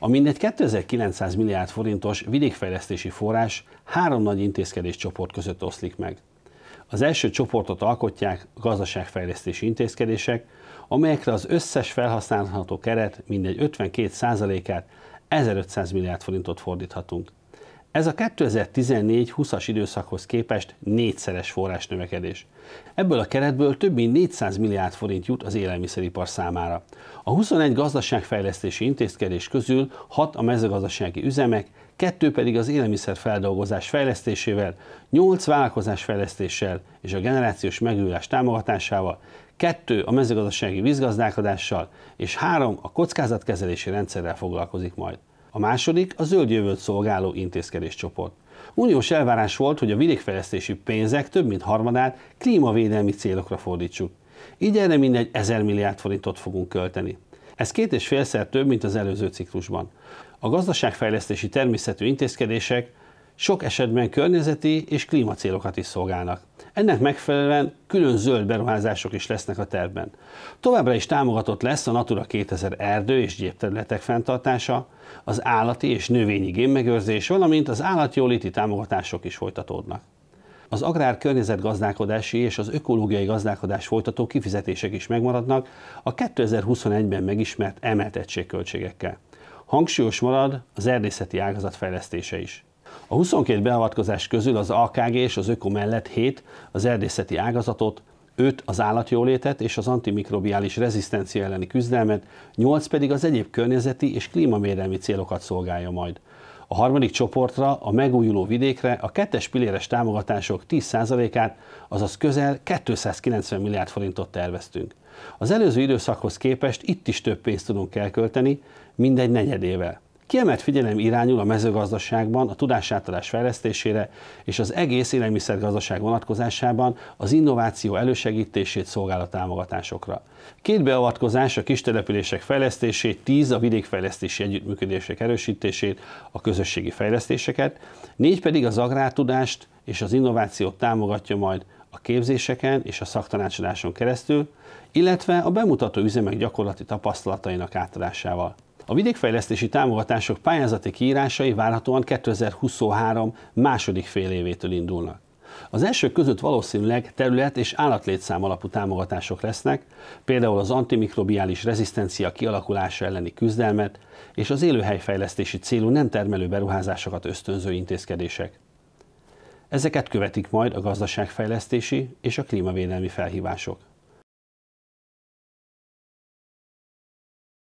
A mindegy 2900 milliárd forintos vidékfejlesztési forrás három nagy intézkedés csoport között oszlik meg. Az első csoportot alkotják gazdaságfejlesztési intézkedések, amelyekre az összes felhasználható keret mindegy 52%-át 1500 milliárd forintot fordíthatunk. Ez a 2014-20-as időszakhoz képest négyszeres forrásnövekedés. Ebből a keretből több mint 400 milliárd forint jut az élelmiszeripar számára. A 21 gazdaságfejlesztési intézkedés közül 6 a mezőgazdasági üzemek, 2 pedig az élelmiszerfeldolgozás fejlesztésével, 8 vállalkozás fejlesztéssel és a generációs megújulás támogatásával, 2 a mezőgazdasági vízgazdálkodással és 3 a kockázatkezelési rendszerrel foglalkozik majd. A második a zöld jövőt szolgáló intézkedéscsoport. Uniós elvárás volt, hogy a vidékfejlesztési pénzek több mint harmadát klímavédelmi célokra fordítsuk. Így erre mindegy 1000 milliárd forintot fogunk költeni. Ez két és félszer több, mint az előző ciklusban. A gazdaságfejlesztési természetű intézkedések sok esetben környezeti és klímacélokat is szolgálnak. Ennek megfelelően külön zöld beruházások is lesznek a tervben. Továbbra is támogatott lesz a Natura 2000 erdő és gyépterületek fenntartása, az állati és növényi génmegőrzés, valamint az állatjóléti támogatások is folytatódnak. Az agrár környezetgazdálkodási és az ökológiai gazdálkodás folytató kifizetések is megmaradnak a 2021-ben megismert emelt egységköltségekkel. Hangsúlyos marad az erdészeti ágazat fejlesztése is. A 22 beavatkozás közül az AKG és az Öko mellett 7 az erdészeti ágazatot, 5 az állatjólétet és az antimikrobiális rezisztencia elleni küzdelmet, 8 pedig az egyéb környezeti és klímamérelmi célokat szolgálja majd. A harmadik csoportra, a megújuló vidékre a kettes piléres támogatások 10%-át, azaz közel 290 milliárd forintot terveztünk. Az előző időszakhoz képest itt is több pénzt tudunk elkölteni, mindegy negyedével. Kiemelt figyelem irányul a mezőgazdaságban a tudásátadás fejlesztésére és az egész élelmiszergazdaság vonatkozásában az innováció elősegítését szolgáló támogatásokra. Két beavatkozás a kistelepülések fejlesztését, tíz a vidékfejlesztési együttműködések erősítését, a közösségi fejlesztéseket, négy pedig az agrártudást és az innovációt támogatja majd a képzéseken és a szaktanácsadáson keresztül, illetve a bemutató üzemek gyakorlati tapasztalatainak átadásával. A vidékfejlesztési támogatások pályázati kiírásai várhatóan 2023 második fél évétől indulnak. Az első között valószínűleg terület és állatlétszám alapú támogatások lesznek, például az antimikrobiális rezisztencia kialakulása elleni küzdelmet és az élőhelyfejlesztési célú nem termelő beruházásokat ösztönző intézkedések. Ezeket követik majd a gazdaságfejlesztési és a klímavédelmi felhívások.